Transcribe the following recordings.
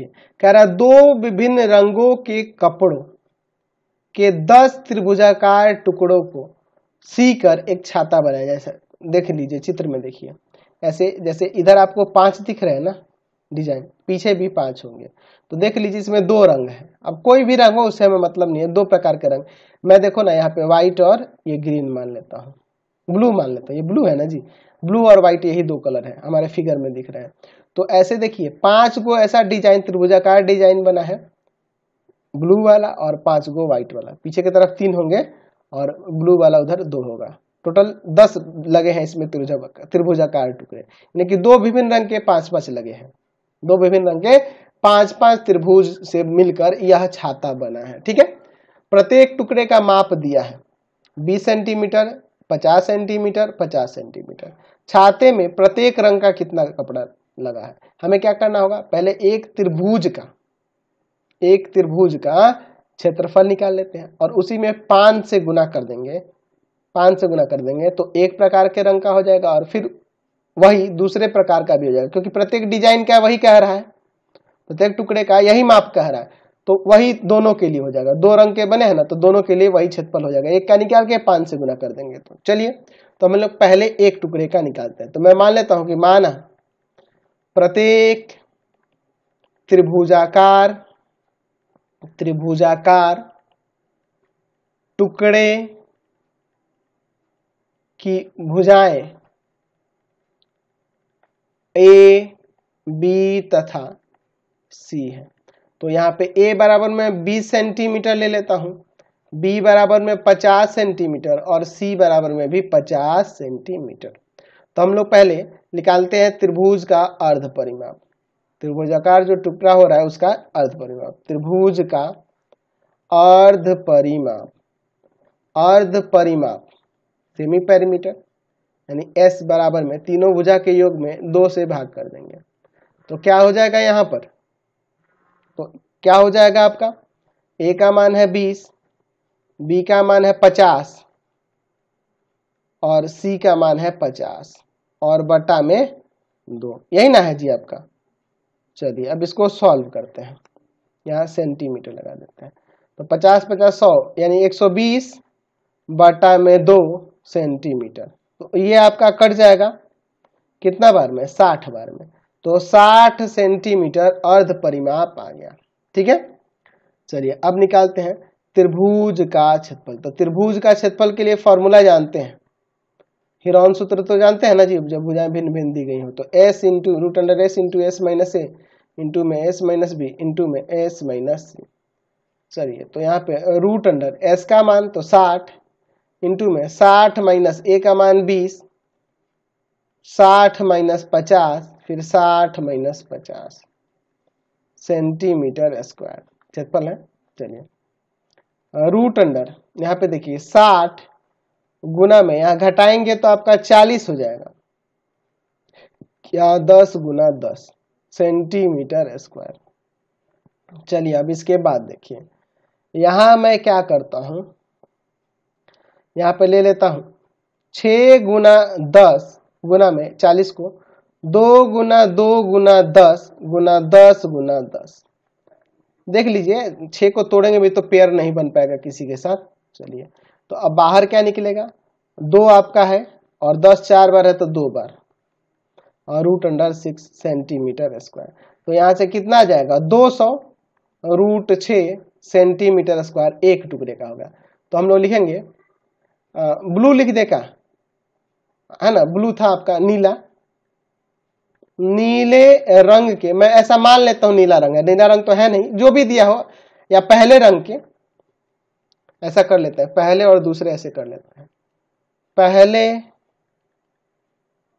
देखिए कह रहा है दो विभिन्न रंगों के कपड़ों के दस त्रिभुजाकार टुकड़ों को सी कर एक छाता बनाया जाए सर देख लीजिए चित्र में देखिए ऐसे जैसे इधर आपको पांच दिख रहे हैं ना डिजाइन पीछे भी पांच होंगे तो देख लीजिए इसमें दो रंग है अब कोई भी रंग हो उससे हमें मतलब नहीं है दो प्रकार के रंग मैं देखो ना यहाँ पे व्हाइट और ये ग्रीन मान लेता हूँ ब्लू मान लेता हूँ ये ब्लू है ना जी ब्लू और व्हाइट यही दो कलर है हमारे फिगर में दिख रहे हैं तो ऐसे देखिए पांच गो ऐसा डिजाइन त्रिभुजाकार डिजाइन बना है ब्लू वाला और पांच गो व्हाइट वाला पीछे की तरफ तीन होंगे और ब्लू वाला उधर दो होगा टोटल दस लगे हैं इसमें त्रिभुजा त्रिभुजाकार टुकड़े यानी कि दो विभिन्न रंग के पांच पांच लगे हैं दो विभिन्न रंग के पांच पांच त्रिभुज से मिलकर यह छाता बना है ठीक है प्रत्येक टुकड़े का माप दिया है 20 सेंटीमीटर 50 सेंटीमीटर 50 सेंटीमीटर छाते में प्रत्येक रंग का कितना कपड़ा लगा है हमें क्या करना होगा पहले एक त्रिभुज का एक त्रिभुज का क्षेत्रफल निकाल लेते हैं और उसी में पांच से गुना कर देंगे पांच से गुना कर देंगे तो एक प्रकार के रंग का हो जाएगा और फिर वही दूसरे प्रकार का भी हो जाएगा क्योंकि प्रत्येक डिजाइन का वही कह रहा है प्रत्येक टुकड़े का यही माप कह रहा है तो वही दोनों के लिए हो जाएगा दो रंग के बने हैं ना तो दोनों के लिए वही क्षेत्रफल हो जाएगा एक का निकाल के पांच से गुना कर देंगे तो चलिए तो हम लोग पहले एक टुकड़े का निकालते हैं तो मैं मान लेता हूँ कि माना प्रत्येक त्रिभुजाकार त्रिभुजाकार टुकड़े की भुजाएं ए बी तथा सी है तो यहां पे ए बराबर में 20 सेंटीमीटर ले लेता हूं बी बराबर में 50 सेंटीमीटर और सी बराबर में भी 50 सेंटीमीटर तो हम लोग पहले निकालते हैं त्रिभुज का अर्ध परिमाप त्रिभुजाकार जो टुकड़ा हो रहा है उसका अर्ध परिमाप त्रिभुज का अर्ध परिमाप अर्ध परिमाप सेमी पैरिमीटर यानी एस बराबर में तीनों भुजा के योग में दो से भाग कर देंगे तो क्या हो जाएगा यहां पर तो क्या हो जाएगा आपका ए का मान है बीस बी का मान है पचास और सी का मान है पचास और बटा में दो यही ना है जी आपका चलिए अब इसको सॉल्व करते हैं यहाँ सेंटीमीटर लगा देते हैं तो पचास पचास सौ यानी एक सौ बीस बटा में दो सेंटीमीटर तो ये आपका कट जाएगा कितना बार में साठ बार में तो साठ सेंटीमीटर अर्ध परिमाप आ गया ठीक है चलिए अब निकालते हैं त्रिभुज का क्षेत्रफल तो त्रिभुज का क्षेत्रफल के लिए फॉर्मूला जानते हैं हिरोन सूत्र तो जानते हैं ना जी जब भुजाएं भिन्न भिन्न दी गई हो तो s into root under s into s minus a into में एस माइनस बी इंटू में एस माइनस सी चलिए तो यहाँ पे रूट अंडर एस का मान तो साठ इंटू में साठ माइनस ए का मान बीस साठ माइनस पचास फिर साठ माइनस पचास सेंटीमीटर स्क्वायर क्षेत्रफल है चलिए रूट अंडर यहाँ पे देखिए साठ गुना में यहाँ घटाएंगे तो आपका चालीस हो जाएगा क्या दस गुना दस सेंटीमीटर स्क्वायर चलिए अब इसके बाद देखिए यहां मैं क्या करता हूं यहां पर ले लेता हूं छ गुना दस गुना में चालीस को दो गुना दो गुना दस गुना दस गुना दस देख लीजिए छः को तोड़ेंगे भी तो पेयर नहीं बन पाएगा किसी के साथ चलिए तो अब बाहर क्या निकलेगा दो आपका है और दस चार बार है तो दो बार और root under six centimeter square तो यहां से कितना जाएगा दो सौ रूट छ सेंटीमीटर स्क्वायर एक टुकड़े का होगा तो हम लोग लिखेंगे आ, ब्लू लिख दे का है ना ब्लू था आपका नीला नीले रंग के मैं ऐसा मान लेता हूं नीला रंग है नीला रंग तो है नहीं जो भी दिया हो या पहले रंग के ऐसा कर लेते हैं पहले और दूसरे ऐसे कर लेते हैं पहले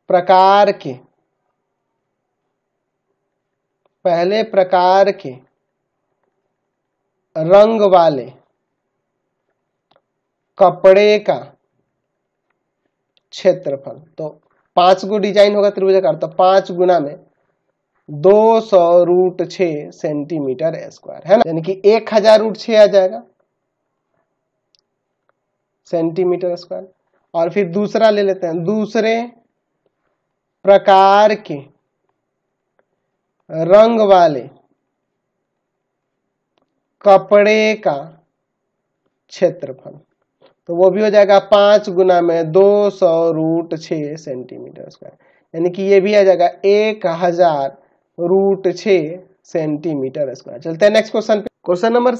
प्रकार के पहले प्रकार के रंग वाले कपड़े का क्षेत्रफल तो पांच गो डिजाइन होगा का तो पांच गुना में दो सौ रूट छ सेंटीमीटर स्क्वायर है ना यानी कि एक हजार रूट छ आ जाएगा सेंटीमीटर स्क्वायर और फिर दूसरा ले लेते हैं दूसरे प्रकार के रंग वाले कपड़े का क्षेत्रफल तो वो भी हो जाएगा पांच गुना में दो सौ रूट छ सेंटीमीटर स्क्वायर यानी कि ये भी आ जाएगा एक हजार रूट छ सेंटीमीटर स्क्वायर चलते हैं नेक्स्ट क्वेश्चन पे क्वेश्चन नंबर